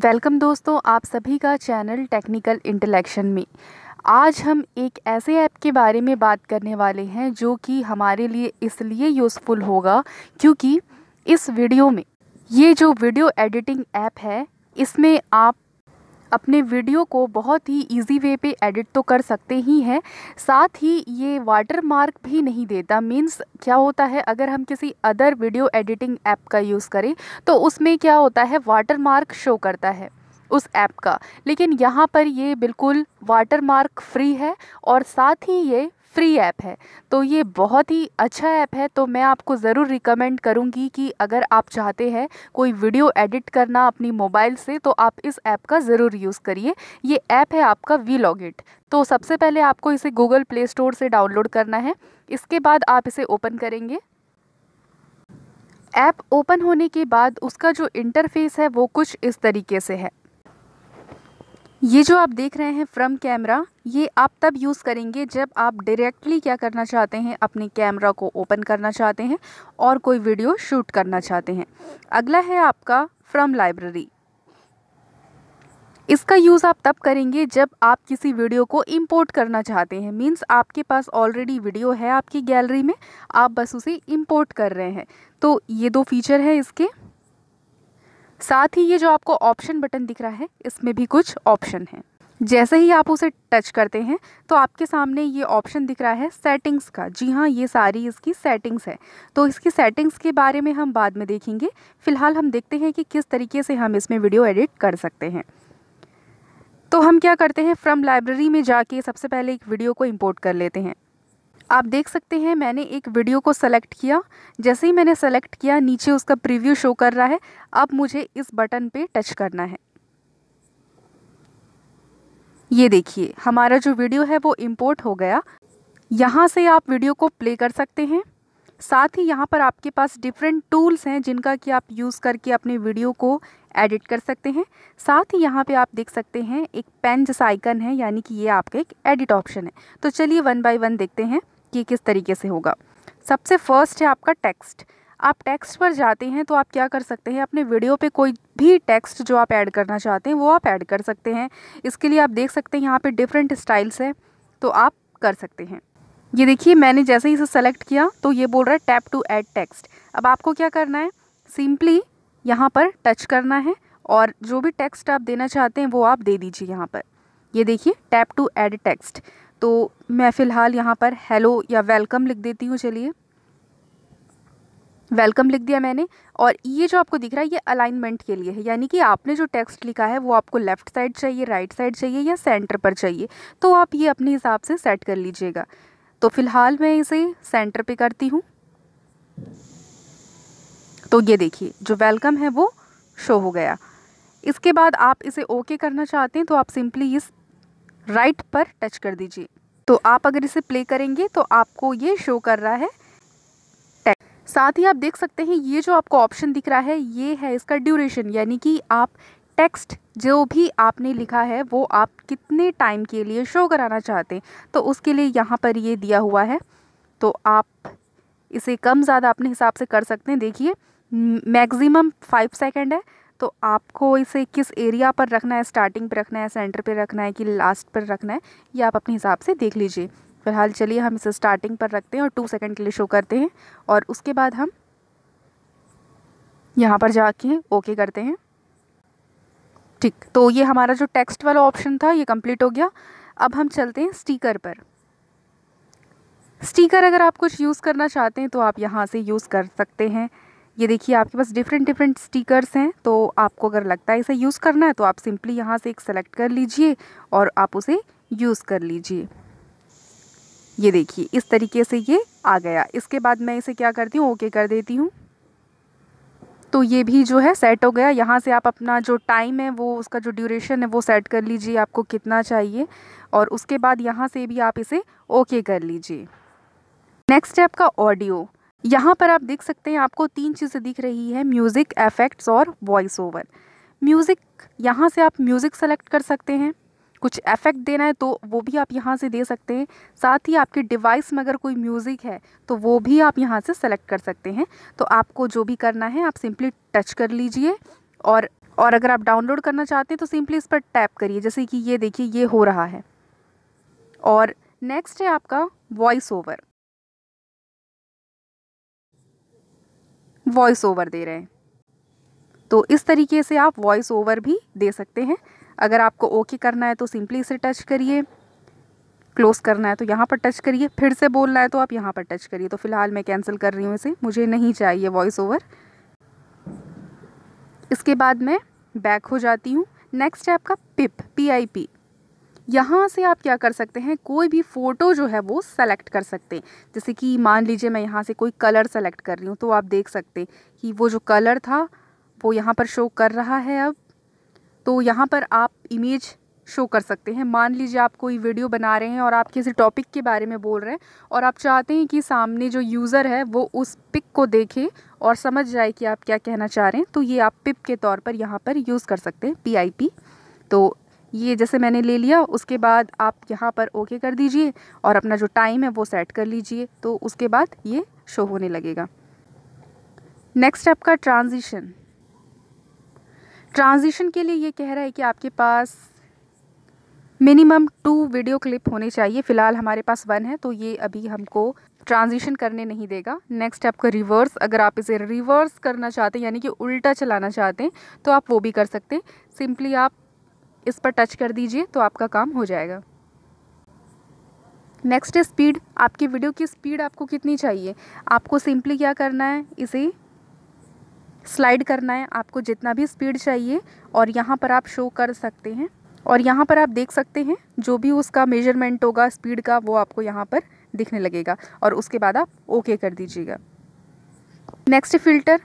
welcome दोस्तों आप सभी का चैनल टेक्निकल इंटलेक्शन में आज हम एक ऐसे ऐप के बारे में बात करने वाले हैं जो कि हमारे लिए इसलिए यूज़फुल होगा क्योंकि इस वीडियो में ये जो वीडियो एडिटिंग ऐप है इसमें आप अपने वीडियो को बहुत ही इजी वे पे एडिट तो कर सकते ही हैं साथ ही ये वाटर मार्क भी नहीं देता मीन्स क्या होता है अगर हम किसी अदर वीडियो एडिटिंग ऐप का यूज़ करें तो उसमें क्या होता है वाटर मार्क शो करता है उस ऐप का लेकिन यहाँ पर ये बिल्कुल वाटर मार्क फ्री है और साथ ही ये फ्री ऐप है तो ये बहुत ही अच्छा ऐप है तो मैं आपको ज़रूर रिकमेंड करूँगी कि अगर आप चाहते हैं कोई वीडियो एडिट करना अपनी मोबाइल से तो आप इस ऐप का ज़रूर यूज़ करिए ये ऐप है आपका वी इट तो सबसे पहले आपको इसे गूगल प्ले स्टोर से डाउनलोड करना है इसके बाद आप इसे ओपन करेंगे ऐप ओपन होने के बाद उसका जो इंटरफेस है वो कुछ इस तरीके से है ये जो आप देख रहे हैं फ्रम कैमरा ये आप तब यूज़ करेंगे जब आप डायरेक्टली क्या करना चाहते हैं अपने कैमरा को ओपन करना चाहते हैं और कोई वीडियो शूट करना चाहते हैं अगला है आपका फ्रम लाइब्रेरी इसका यूज़ आप तब करेंगे जब आप किसी वीडियो को इंपोर्ट करना चाहते हैं मींस आपके पास ऑलरेडी वीडियो है आपकी गैलरी में आप बस उसे इंपोर्ट कर रहे हैं तो ये दो फीचर है इसके साथ ही ये जो आपको ऑप्शन बटन दिख रहा है इसमें भी कुछ ऑप्शन है जैसे ही आप उसे टच करते हैं तो आपके सामने ये ऑप्शन दिख रहा है सेटिंग्स का जी हाँ ये सारी इसकी सेटिंग्स है तो इसकी सेटिंग्स के बारे में हम बाद में देखेंगे फ़िलहाल हम देखते हैं कि किस तरीके से हम इसमें वीडियो एडिट कर सकते हैं तो हम क्या करते हैं फ्रॉम लाइब्रेरी में जाके सबसे पहले एक वीडियो को इम्पोर्ट कर लेते हैं आप देख सकते हैं मैंने एक वीडियो को सेलेक्ट किया जैसे ही मैंने सेलेक्ट किया नीचे उसका प्रीव्यू शो कर रहा है अब मुझे इस बटन पे टच करना है ये देखिए हमारा जो वीडियो है वो इम्पोर्ट हो गया यहाँ से आप वीडियो को प्ले कर सकते हैं साथ ही यहाँ पर आपके पास डिफरेंट टूल्स हैं जिनका कि आप यूज़ करके अपने वीडियो को एडिट कर सकते हैं साथ ही यहाँ पे आप देख सकते हैं एक पेन जैसा आइकन है यानी कि ये आपका एक एडिट ऑप्शन है तो चलिए वन बाय वन देखते हैं कि किस तरीके से होगा सबसे फर्स्ट है आपका टेक्स्ट आप टेक्स्ट पर जाते हैं तो आप क्या कर सकते हैं अपने वीडियो पे कोई भी टेक्स्ट जो आप ऐड करना चाहते हैं वो आप ऐड कर सकते हैं इसके लिए आप देख सकते हैं यहाँ पे डिफरेंट स्टाइल्स है तो आप कर सकते हैं ये देखिए मैंने जैसे ही इसे सेलेक्ट किया तो ये बोल रहा है टैप टू ऐड टेक्स्ट अब आपको क्या करना है सिंपली यहाँ पर टच करना है और जो भी टेक्स्ट आप देना चाहते हैं वो आप दे दीजिए यहाँ पर ये देखिए टैप टू ऐड टेक्स्ट तो मैं फ़िलहाल यहाँ पर हेलो या वेलकम लिख देती हूँ चलिए वेलकम लिख दिया मैंने और ये जो आपको दिख रहा है ये अलाइनमेंट के लिए है यानी कि आपने जो टेक्स्ट लिखा है वो आपको लेफ़्ट साइड चाहिए राइट साइड चाहिए या सेंटर पर चाहिए तो आप ये अपने हिसाब से सेट कर लीजिएगा तो फ़िलहाल मैं इसे सेंटर पे करती हूँ तो ये देखिए जो वेलकम है वो शो हो गया इसके बाद आप इसे ओके करना चाहते हैं तो आप सिंपली इस राइट पर टच कर दीजिए तो आप अगर इसे प्ले करेंगे तो आपको ये शो कर रहा है साथ ही आप देख सकते हैं ये जो आपको ऑप्शन दिख रहा है ये है इसका ड्यूरेशन यानी कि आप टेक्स्ट जो भी आपने लिखा है वो आप कितने टाइम के लिए शो कराना चाहते हैं तो उसके लिए यहाँ पर ये दिया हुआ है तो आप इसे कम ज़्यादा अपने हिसाब से कर सकते हैं देखिए मैक्सिमम फाइव सेकेंड है तो आपको इसे किस एरिया पर रखना है स्टार्टिंग पर रखना है सेंटर पर रखना है कि लास्ट पर रखना है ये आप अपने हिसाब से देख लीजिए फिलहाल चलिए हम इसे स्टार्टिंग पर रखते हैं और टू सेकेंड के लिए शो करते हैं और उसके बाद हम यहाँ पर जाके ओके करते हैं ठीक तो ये हमारा जो टेक्स्ट वाला ऑप्शन था ये कंप्लीट हो गया अब हम चलते हैं स्टीकर पर स्टीकर अगर आप कुछ यूज़ करना चाहते हैं तो आप यहाँ से यूज़ कर सकते हैं ये देखिए आपके पास डिफरेंट डिफरेंट स्टिकर्स हैं तो आपको अगर लगता है इसे यूज़ करना है तो आप सिंपली यहाँ से एक सेलेक्ट कर लीजिए और आप उसे यूज़ कर लीजिए ये देखिए इस तरीके से ये आ गया इसके बाद मैं इसे क्या करती हूँ ओके कर देती हूँ तो ये भी जो है सेट हो गया यहाँ से आप अपना जो टाइम है वो उसका जो ड्यूरेशन है वो सेट कर लीजिए आपको कितना चाहिए और उसके बाद यहाँ से भी आप इसे ओके कर लीजिए नेक्स्ट है आपका ऑडियो यहाँ पर आप देख सकते हैं आपको तीन चीज़ें दिख रही है म्यूज़िक एफेक्ट्स और वॉइस ओवर म्यूज़िक यहाँ से आप म्यूज़िक सेलेक्ट कर सकते हैं कुछ इफेक्ट देना है तो वो भी आप यहाँ से दे सकते हैं साथ ही आपके डिवाइस में अगर कोई म्यूज़िक है तो वो भी आप यहाँ से सेलेक्ट कर सकते हैं तो आपको जो भी करना है आप सिंपली टच कर लीजिए और और अगर आप डाउनलोड करना चाहते हैं तो सिंपली इस पर टैप करिए जैसे कि ये देखिए ये हो रहा है और नेक्स्ट है आपका वॉइस ओवर वॉइस ओवर दे रहे हैं तो इस तरीके से आप वॉइस ओवर भी दे सकते हैं अगर आपको ओके करना है तो सिंपली इसे टच करिए क्लोज करना है तो यहाँ पर टच करिए फिर से बोलना है तो आप यहाँ पर टच करिए तो फिलहाल मैं कैंसिल कर रही हूँ इसे मुझे नहीं चाहिए वॉइस ओवर इसके बाद मैं बैक हो जाती हूँ नेक्स्ट है आपका पिप पी आई पी यहाँ से आप क्या कर सकते हैं कोई भी फ़ोटो जो है वो सेलेक्ट कर सकते हैं जैसे कि मान लीजिए मैं यहाँ से कोई कलर सेलेक्ट कर रही हूँ तो आप देख सकते हैं कि वो जो कलर था वो यहाँ पर शो कर रहा है अब तो यहाँ पर आप इमेज शो कर सकते हैं मान लीजिए आप कोई वीडियो बना रहे हैं और आप किसी टॉपिक के बारे में बोल रहे हैं और आप चाहते हैं कि सामने जो यूज़र है वो उस पिक को देखे और समझ जाए कि आप क्या कहना चाह रहे हैं तो ये आप पिप के तौर पर यहाँ पर यूज़ कर सकते हैं पी तो ये जैसे मैंने ले लिया उसके बाद आप यहाँ पर ओके कर दीजिए और अपना जो टाइम है वो सेट कर लीजिए तो उसके बाद ये शो होने लगेगा नेक्स्ट आपका ट्रांजिशन ट्रांजिशन के लिए ये कह रहा है कि आपके पास मिनिमम टू वीडियो क्लिप होने चाहिए फ़िलहाल हमारे पास वन है तो ये अभी हमको ट्रांजिशन करने नहीं देगा नेक्स्ट आपका रिवर्स अगर आप इसे रिवर्स करना चाहते हैं यानी कि उल्टा चलाना चाहते हैं तो आप वो भी कर सकते हैं सिंपली आप इस पर टच कर दीजिए तो आपका काम हो जाएगा नेक्स्ट है स्पीड आपकी वीडियो की स्पीड आपको कितनी चाहिए आपको सिंपली क्या करना है इसे स्लाइड करना है आपको जितना भी स्पीड चाहिए और यहाँ पर आप शो कर सकते हैं और यहाँ पर आप देख सकते हैं जो भी उसका मेजरमेंट होगा स्पीड का वो आपको यहाँ पर दिखने लगेगा और उसके बाद आप ओके कर दीजिएगा नेक्स्ट फिल्टर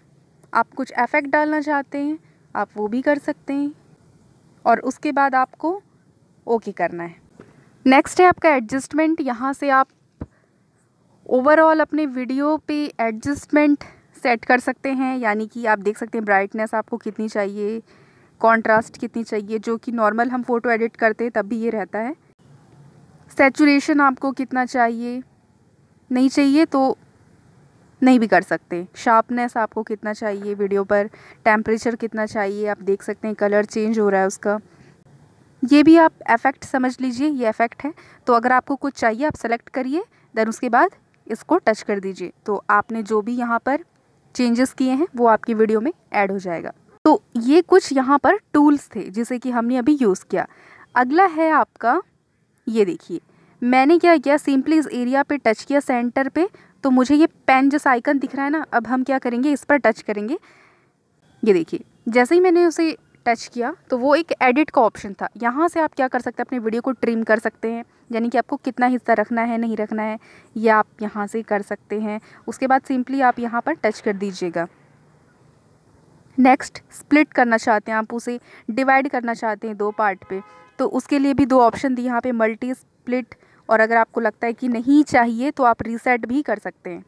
आप कुछ इफेक्ट डालना चाहते हैं आप वो भी कर सकते हैं और उसके बाद आपको ओके करना है नेक्स्ट है आपका एडजस्टमेंट यहाँ से आप ओवरऑल अपने वीडियो पे एडजस्टमेंट सेट कर सकते हैं यानी कि आप देख सकते हैं ब्राइटनेस आपको कितनी चाहिए कॉन्ट्रास्ट कितनी चाहिए जो कि नॉर्मल हम फ़ोटो एडिट करते हैं तब भी ये रहता है सेचुरेशन आपको कितना चाहिए नहीं चाहिए तो नहीं भी कर सकते शार्पनेस आपको कितना चाहिए वीडियो पर टेम्परेचर कितना चाहिए आप देख सकते हैं कलर चेंज हो रहा है उसका ये भी आप इफ़ेक्ट समझ लीजिए ये इफ़ेक्ट है तो अगर आपको कुछ चाहिए आप सेलेक्ट करिए देन उसके बाद इसको टच कर दीजिए तो आपने जो भी यहाँ पर चेंजेस किए हैं वो आपकी वीडियो में ऐड हो जाएगा तो ये कुछ यहाँ पर टूल्स थे जिसे कि हमने अभी यूज़ किया अगला है आपका ये देखिए मैंने क्या किया सिंपली इस एरिया पे टच किया सेंटर पे तो मुझे ये पेन जैसा आइकन दिख रहा है ना अब हम क्या करेंगे इस पर टच करेंगे ये देखिए जैसे ही मैंने उसे टच किया तो वो एक एडिट का ऑप्शन था यहाँ से आप क्या कर सकते हैं अपने वीडियो को ट्रिम कर सकते हैं यानी कि आपको कितना हिस्सा रखना है नहीं रखना है ये आप यहाँ से कर सकते हैं उसके बाद सिंपली आप यहाँ पर टच कर दीजिएगा नेक्स्ट स्प्लिट करना चाहते हैं आप उसे डिवाइड करना चाहते हैं दो पार्ट पे तो उसके लिए भी दो ऑप्शन दिए यहाँ पे मल्टी स्प्लिट और अगर आपको लगता है कि नहीं चाहिए तो आप रीसेट भी कर सकते हैं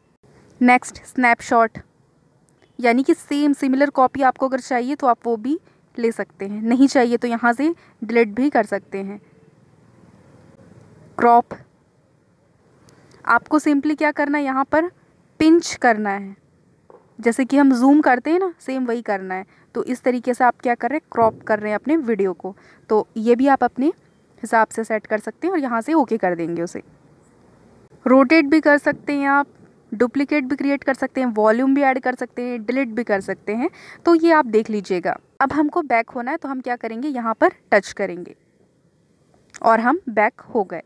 नेक्स्ट स्नैपशॉट यानी कि सेम सिमिलर कॉपी आपको अगर चाहिए तो आप वो भी ले सकते हैं नहीं चाहिए तो यहाँ से डिलीट भी कर सकते हैं क्रॉप आपको सिंपली क्या करना है यहाँ पर पिंच करना है जैसे कि हम जूम करते हैं ना सेम वही करना है तो इस तरीके से आप क्या कर रहे हैं क्रॉप कर रहे हैं अपने वीडियो को तो ये भी आप अपने हिसाब से सेट कर सकते हैं और यहाँ से ओके कर देंगे उसे रोटेट भी कर सकते हैं आप डुप्लीकेट भी क्रिएट कर सकते हैं वॉल्यूम भी ऐड कर सकते हैं डिलीट भी कर सकते हैं तो ये आप देख लीजिएगा अब हमको बैक होना है तो हम क्या करेंगे यहाँ पर टच करेंगे और हम बैक हो गए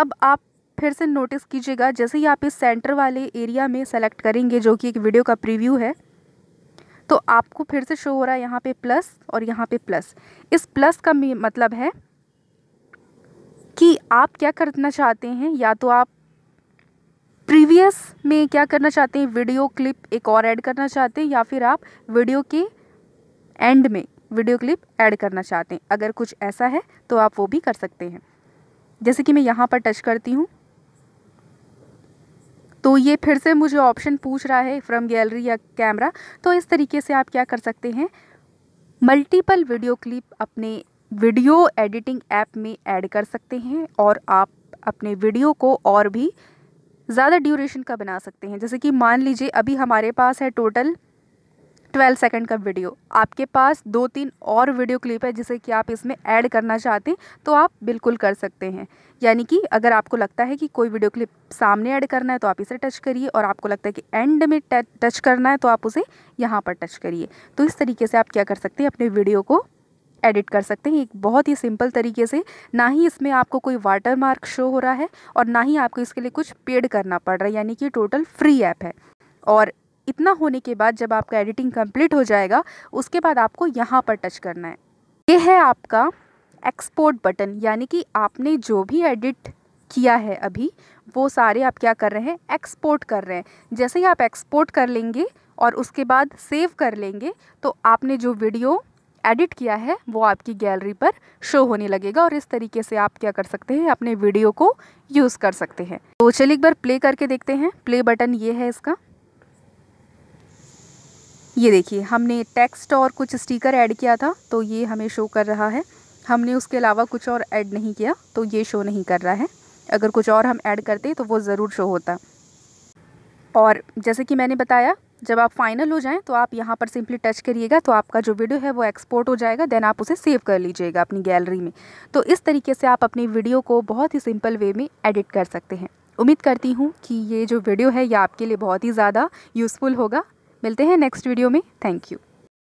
अब आप फिर से नोटिस कीजिएगा जैसे ही आप इस सेंटर वाले एरिया में सेलेक्ट करेंगे जो कि एक वीडियो का प्रीव्यू है तो आपको फिर से शो हो रहा है यहाँ पे प्लस और यहाँ पे प्लस इस प्लस का मतलब है कि आप क्या करना चाहते हैं या तो आप प्रीवियस में क्या करना चाहते हैं वीडियो क्लिप एक और ऐड करना चाहते हैं या फिर आप वीडियो के एंड में वीडियो क्लिप ऐड करना चाहते हैं अगर कुछ ऐसा है तो आप वो भी कर सकते हैं जैसे कि मैं यहाँ पर टच करती हूँ तो ये फिर से मुझे ऑप्शन पूछ रहा है फ्रॉम गैलरी या कैमरा तो इस तरीके से आप क्या कर सकते हैं मल्टीपल वीडियो क्लिप अपने वीडियो एडिटिंग ऐप में ऐड कर सकते हैं और आप अपने वीडियो को और भी ज़्यादा ड्यूरेशन का बना सकते हैं जैसे कि मान लीजिए अभी हमारे पास है टोटल ट्वेल्व सेकेंड का वीडियो आपके पास दो तीन और वीडियो क्लिप है जिसे कि आप इसमें ऐड करना चाहते हैं तो आप बिल्कुल कर सकते हैं यानी कि अगर आपको लगता है कि कोई वीडियो क्लिप सामने ऐड करना है तो आप इसे टच करिए और आपको लगता है कि एंड में टच करना है तो आप उसे यहाँ पर टच करिए तो इस तरीके से आप क्या कर सकते हैं अपने वीडियो को एडिट कर सकते हैं एक बहुत ही सिंपल तरीके से ना ही इसमें आपको कोई वाटर मार्क शो हो रहा है और ना ही आपको इसके लिए कुछ पेड करना पड़ रहा है यानी कि टोटल फ्री ऐप है और इतना होने के बाद जब आपका एडिटिंग कंप्लीट हो जाएगा उसके बाद आपको यहाँ पर टच करना है ये है आपका एक्सपोर्ट बटन यानी कि आपने जो भी एडिट किया है अभी वो सारे आप क्या कर रहे हैं एक्सपोर्ट कर रहे हैं जैसे ही आप एक्सपोर्ट कर लेंगे और उसके बाद सेव कर लेंगे तो आपने जो वीडियो एडिट किया है वो आपकी गैलरी पर शो होने लगेगा और इस तरीके से आप क्या कर सकते हैं अपने वीडियो को यूज़ कर सकते हैं तो चलिए एक बार प्ले करके देखते हैं प्ले बटन ये है इसका ये देखिए हमने टेक्स्ट और कुछ स्टिकर ऐड किया था तो ये हमें शो कर रहा है हमने उसके अलावा कुछ और ऐड नहीं किया तो ये शो नहीं कर रहा है अगर कुछ और हम ऐड करते तो वो ज़रूर शो होता और जैसे कि मैंने बताया जब आप फाइनल हो जाएं तो आप यहाँ पर सिंपली टच करिएगा तो आपका जो वीडियो है वो एक्सपोर्ट हो जाएगा देन आप उसे सेव कर लीजिएगा अपनी गैलरी में तो इस तरीके से आप अपनी वीडियो को बहुत ही सिंपल वे में एडिट कर सकते हैं उम्मीद करती हूँ कि ये जो वीडियो है ये आपके लिए बहुत ही ज़्यादा यूज़फुल होगा मिलते हैं नेक्स्ट वीडियो में थैंक यू